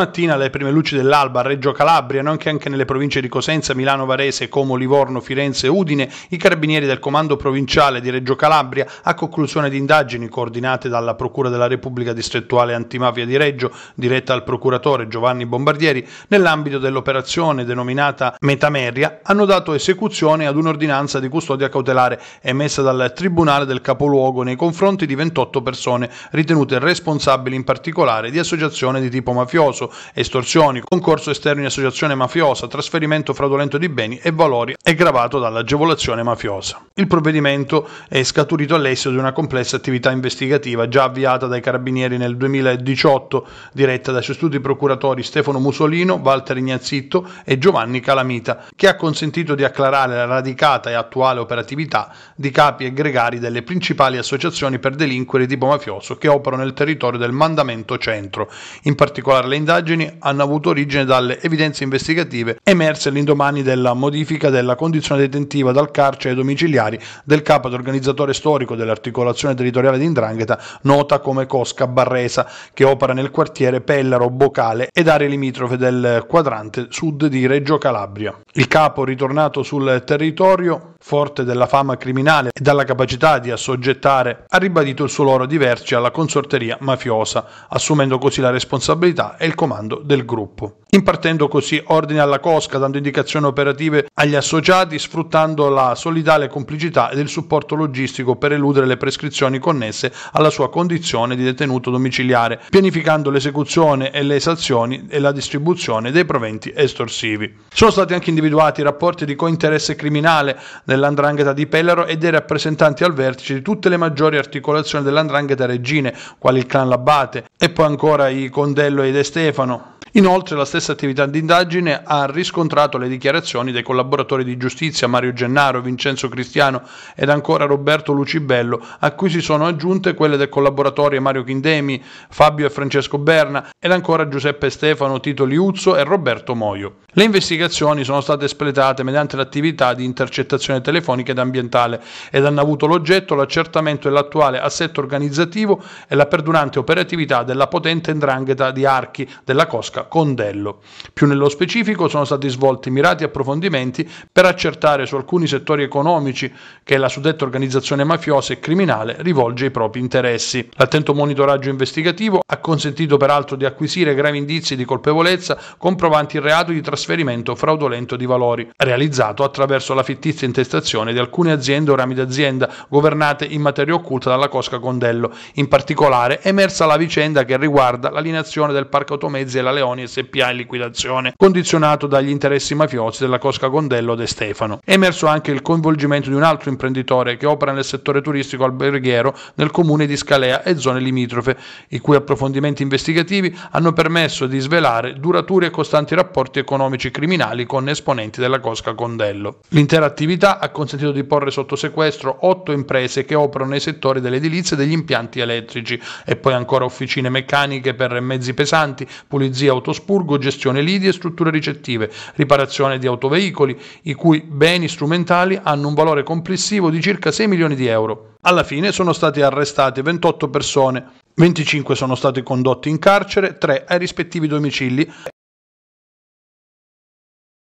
mattina alle prime luci dell'alba a Reggio Calabria, nonché anche nelle province di Cosenza, Milano, Varese, Como, Livorno, Firenze e Udine, i carabinieri del comando provinciale di Reggio Calabria, a conclusione di indagini coordinate dalla Procura della Repubblica distrettuale antimafia di Reggio, diretta al procuratore Giovanni Bombardieri, nell'ambito dell'operazione denominata Metameria, hanno dato esecuzione ad un'ordinanza di custodia cautelare emessa dal Tribunale del Capoluogo nei confronti di 28 persone ritenute responsabili in particolare di associazione di tipo mafioso estorsioni, concorso esterno in associazione mafiosa, trasferimento fraudolento di beni e valori aggravato dall'agevolazione mafiosa. Il provvedimento è scaturito all'esito di una complessa attività investigativa già avviata dai carabinieri nel 2018, diretta dai suoi procuratori Stefano Musolino, Walter Ignazzitto e Giovanni Calamita, che ha consentito di acclarare la radicata e attuale operatività di capi e gregari delle principali associazioni per delinquere di tipo mafioso che operano nel territorio del Mandamento Centro. In particolare le indagini hanno avuto origine dalle evidenze investigative emerse l'indomani della modifica della condizione detentiva dal carcere domiciliare familiari del capo ed organizzatore storico dell'articolazione territoriale di Indrangheta, nota come Cosca Barresa, che opera nel quartiere Pellaro, Bocale ed aree limitrofe del quadrante sud di Reggio Calabria. Il capo, ritornato sul territorio, forte della fama criminale e dalla capacità di assoggettare, ha ribadito il suo loro diversi alla consorteria mafiosa, assumendo così la responsabilità e il comando del gruppo. Impartendo così ordine alla cosca, dando indicazioni operative agli associati, sfruttando la solidale complicità complicità e del supporto logistico per eludere le prescrizioni connesse alla sua condizione di detenuto domiciliare, pianificando l'esecuzione e le esazioni e la distribuzione dei proventi estorsivi. Sono stati anche individuati rapporti di cointeresse criminale nell'andrangheta di Pellaro e dei rappresentanti al vertice di tutte le maggiori articolazioni dell'andrangheta regine, quali il clan Labate e poi ancora i Condello e De Stefano, Inoltre la stessa attività di indagine ha riscontrato le dichiarazioni dei collaboratori di giustizia Mario Gennaro, Vincenzo Cristiano, Cristiano ed ancora Roberto Lucibello, a cui si sono aggiunte quelle del collaboratore Mario Chindemi, Fabio e Francesco Berna ed ancora Giuseppe Stefano, Tito Liuzzo e Roberto Moio. Le investigazioni sono state espletate mediante l'attività di intercettazione telefonica ed ambientale ed hanno avuto l'oggetto l'accertamento dell'attuale assetto organizzativo e la perdurante operatività della potente ndrangheta di Archi della Cosca Condello. Più nello specifico sono stati svolti mirati approfondimenti per accertare su alcuni settori economici che la suddetta organizzazione mafiosa e criminale rivolge ai propri interessi. L'attento monitoraggio investigativo ha consentito peraltro di acquisire gravi indizi di colpevolezza comprovanti il reato di trasferimento fraudolento di valori, realizzato attraverso la fittizia intestazione di alcune aziende o rami d'azienda governate in materia occulta dalla Cosca Condello. In particolare è emersa la vicenda che riguarda l'alienazione del parco automezzi e la Leoni SPA in liquidazione, condizionato dagli interessi mafiosi della Cosca Condello De Stefano. È emerso anche il coinvolgimento di un un altro imprenditore che opera nel settore turistico alberghiero nel comune di Scalea e zone limitrofe, i cui approfondimenti investigativi hanno permesso di svelare duraturi e costanti rapporti economici criminali con esponenti della Cosca Condello. L'intera attività ha consentito di porre sotto sequestro otto imprese che operano nei settori dell'edilizia e degli impianti elettrici e poi ancora officine meccaniche per mezzi pesanti, pulizia autospurgo, gestione lidi e strutture ricettive, riparazione di autoveicoli, i cui beni strumentali hanno un valore complessivo di circa 6 milioni di euro. Alla fine sono state arrestate 28 persone, 25 sono state condotte in carcere, 3 ai rispettivi domicili